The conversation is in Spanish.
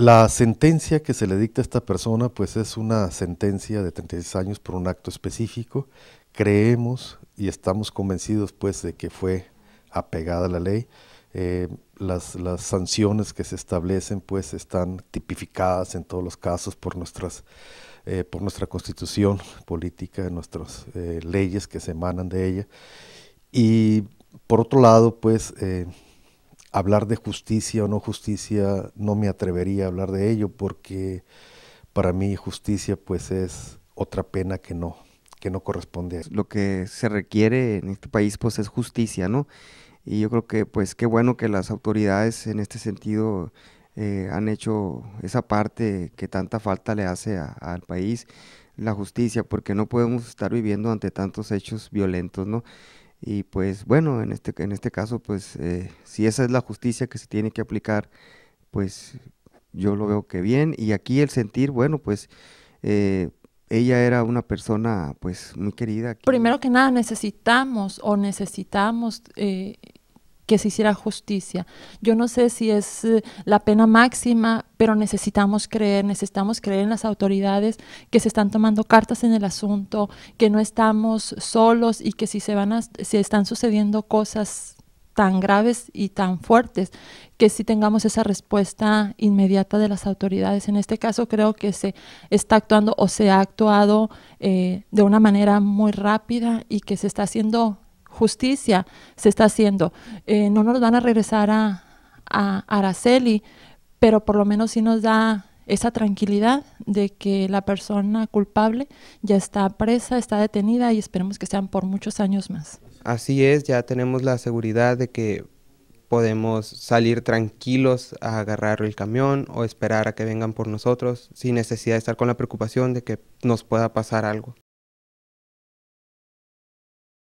La sentencia que se le dicta a esta persona pues es una sentencia de 36 años por un acto específico. Creemos y estamos convencidos pues de que fue apegada a la ley. Eh, las, sanciones que se establecen pues están tipificadas en todos los casos por, nuestras, eh, por nuestra constitución política, nuestras eh, leyes que se emanan de ella. Y por otro lado pues hablar de justicia o no justicia no me atrevería a hablar de ello porque para mí justicia pues es otra pena que no que no corresponde. Lo que se requiere en este país pues es justicia, ¿no? Y yo creo que pues qué bueno que las autoridades en este sentido eh, han hecho esa parte que tanta falta le hace al país, la justicia, porque no podemos estar viviendo ante tantos hechos violentos, ¿no? Y pues bueno, en este, en este caso, pues eh, si esa es la justicia que se tiene que aplicar, pues yo lo veo que bien. Y aquí el sentir, bueno, pues eh, ella era una persona pues muy querida. Primero que nada, necesitamos o necesitamos eh, que se hiciera justicia. Yo no sé si es eh, la pena máxima, pero necesitamos creer, necesitamos creer en las autoridades que se están tomando cartas en el asunto, que no estamos solos y que si se van a, están sucediendo cosas tan graves y tan fuertes, que si tengamos esa respuesta inmediata de las autoridades. En este caso creo que se está actuando o se ha actuado eh, de una manera muy rápida y que se está haciendo justicia se está haciendo. Eh, no nos van a regresar a, a Araceli, pero por lo menos sí nos da esa tranquilidad de que la persona culpable ya está presa, está detenida y esperemos que sean por muchos años más. Así es, ya tenemos la seguridad de que podemos salir tranquilos a agarrar el camión o esperar a que vengan por nosotros sin necesidad de estar con la preocupación de que nos pueda pasar algo.